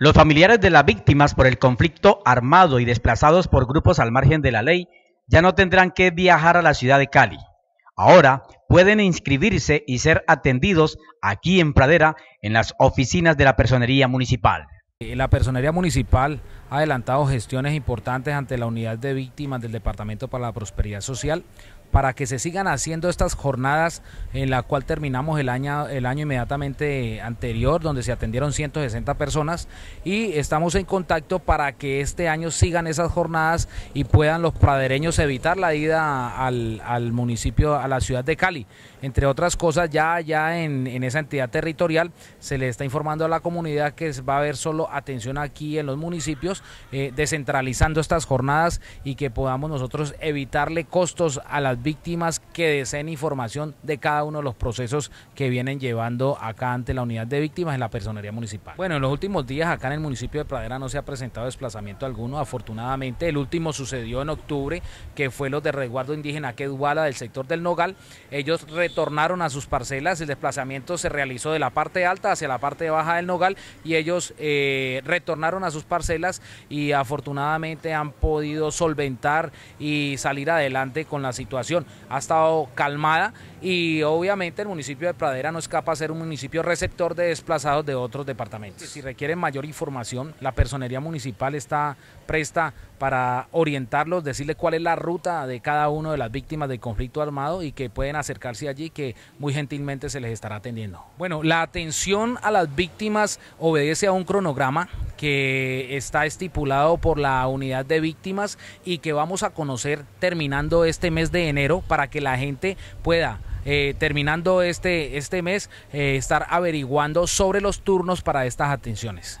Los familiares de las víctimas por el conflicto armado y desplazados por grupos al margen de la ley ya no tendrán que viajar a la ciudad de Cali. Ahora pueden inscribirse y ser atendidos aquí en Pradera en las oficinas de la Personería Municipal. Eh, la Personería Municipal ha adelantado gestiones importantes ante la Unidad de Víctimas del Departamento para la Prosperidad Social, para que se sigan haciendo estas jornadas en la cual terminamos el año, el año inmediatamente anterior, donde se atendieron 160 personas y estamos en contacto para que este año sigan esas jornadas y puedan los pradereños evitar la ida al, municipio, a la ciudad de Cali. Entre otras cosas, ya, ya en, esa entidad territorial se le está informando a la comunidad que va a haber solo atención aquí en los municipios, eh, descentralizando estas jornadas y que podamos nosotros evitarle costos a las víctimas que deseen información de cada uno de los procesos que vienen llevando acá ante la unidad de víctimas en la personería municipal. Bueno, en los últimos días acá en el municipio de Pradera no se ha presentado desplazamiento alguno, afortunadamente. El último sucedió en octubre, que fue los de resguardo indígena Queduala del sector del Nogal. Ellos retornaron a sus parcelas, el desplazamiento se realizó de la parte alta hacia la parte baja del Nogal y ellos eh, retornaron a sus parcelas y afortunadamente han podido solventar y salir adelante con la situación ha estado calmada y obviamente el municipio de Pradera no escapa de ser un municipio receptor de desplazados de otros departamentos. Si requieren mayor información, la personería municipal está presta para orientarlos, decirle cuál es la ruta de cada una de las víctimas del conflicto armado y que pueden acercarse allí que muy gentilmente se les estará atendiendo. Bueno, la atención a las víctimas obedece a un cronograma que está estipulado por la unidad de víctimas y que vamos a conocer terminando este mes de enero para que la gente pueda eh, terminando este, este mes eh, estar averiguando sobre los turnos para estas atenciones.